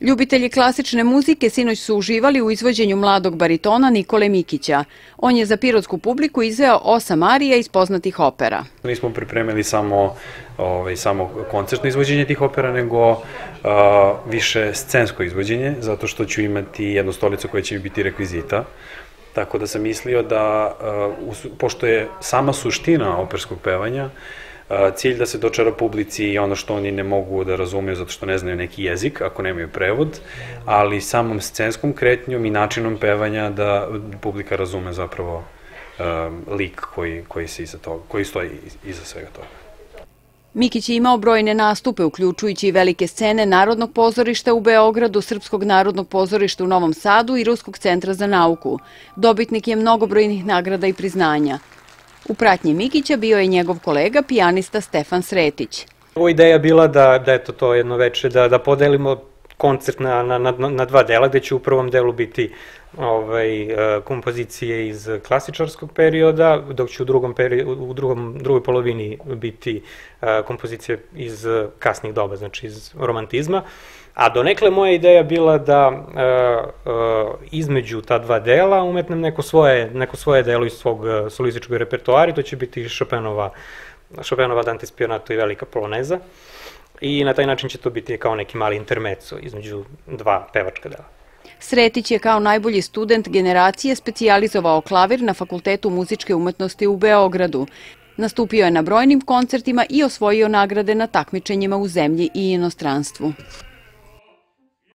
Ljubitelji klasične muzike sinoć su uživali u izvođenju mladog baritona Nikole Mikića. On je za pirotsku publiku izveo osam arija iz poznatih opera. Nismo pripremili samo, ovaj, samo koncertno izvođenje tih opera, nego uh, više scensko izvođenje, zato što ću imati jednu stolicu koja će biti rekvizita. Tako da sam mislio da, uh, pošto je sama suština operskog pevanja, uh, cilj da se dočara publici i ono što oni ne mogu da razumeju zato što ne znaju neki jezik, ako nemaju prevod, ali samom scenskom kretnjom i načinom pevanja da publika razume zapravo uh, lik koji, koji, se iza toga, koji stoji iza svega toga. Mikić je imao brojne nastupe, uključujući i velike scene Narodnog pozorišta u Beogradu, Srpskog narodnog pozorišta u Novom Sadu i Ruskog centra za nauku. Dobitnik je mnogobrojnih nagrada i priznanja. U pratnji Mikića bio je njegov kolega pijanista Stefan Sretić. Ovo ideja bila da, da eto to jedno veče, da, da podelimo koncert na, na, na, na dva dela, gde će u prvom delu biti ovaj, e, kompozicije iz klasičarskog perioda, dok će u, drugom peri, u drugom, drugoj polovini biti e, kompozicije iz kasnih doba, znači iz romantizma. A donekle moja ideja bila da e, e, između ta dva dela umetnem neko svoje, neko svoje delo iz svog e, solističkog repertoara i to će biti Chopinova, Chopinova Dante Spionato i Velika Poloneza i na taj način će to biti kao neki mali intermeco između dva pevačka dela. Sretić je kao najbolji student generacije specijalizovao klavir na Fakultetu muzičke umetnosti u Beogradu. Nastupio je na brojnim koncertima i osvojio nagrade na takmičenjima u zemlji i inostranstvu.